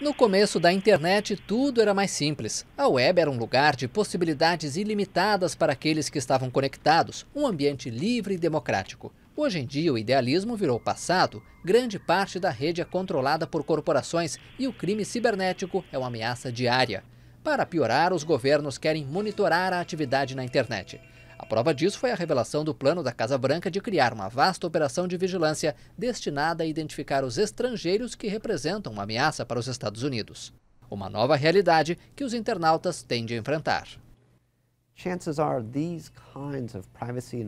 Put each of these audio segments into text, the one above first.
No começo da internet, tudo era mais simples. A web era um lugar de possibilidades ilimitadas para aqueles que estavam conectados, um ambiente livre e democrático. Hoje em dia, o idealismo virou passado. Grande parte da rede é controlada por corporações e o crime cibernético é uma ameaça diária. Para piorar, os governos querem monitorar a atividade na internet. A prova disso foi a revelação do plano da Casa Branca de criar uma vasta operação de vigilância destinada a identificar os estrangeiros que representam uma ameaça para os Estados Unidos. Uma nova realidade que os internautas têm de enfrentar.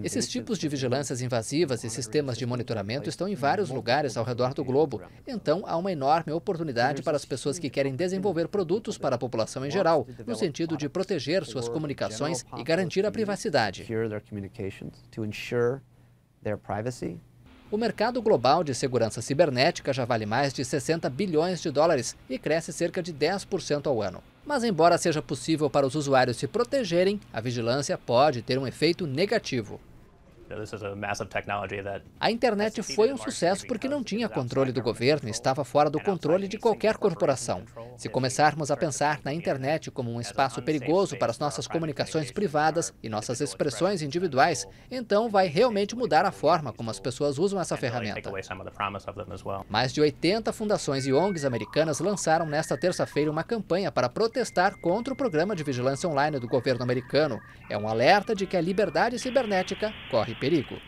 Esses tipos de vigilâncias invasivas e sistemas de monitoramento estão em vários lugares ao redor do globo. Então, há uma enorme oportunidade para as pessoas que querem desenvolver produtos para a população em geral, no sentido de proteger suas comunicações e garantir a privacidade. O mercado global de segurança cibernética já vale mais de 60 bilhões de dólares e cresce cerca de 10% ao ano. Mas, embora seja possível para os usuários se protegerem, a vigilância pode ter um efeito negativo. A internet foi um sucesso porque não tinha controle do governo, estava fora do controle de qualquer corporação. Se começarmos a pensar na internet como um espaço perigoso para as nossas comunicações privadas e nossas expressões individuais, então vai realmente mudar a forma como as pessoas usam essa ferramenta. Mais de 80 fundações e ONGs americanas lançaram nesta terça-feira uma campanha para protestar contra o programa de vigilância online do governo americano. É um alerta de que a liberdade cibernética corre perigo.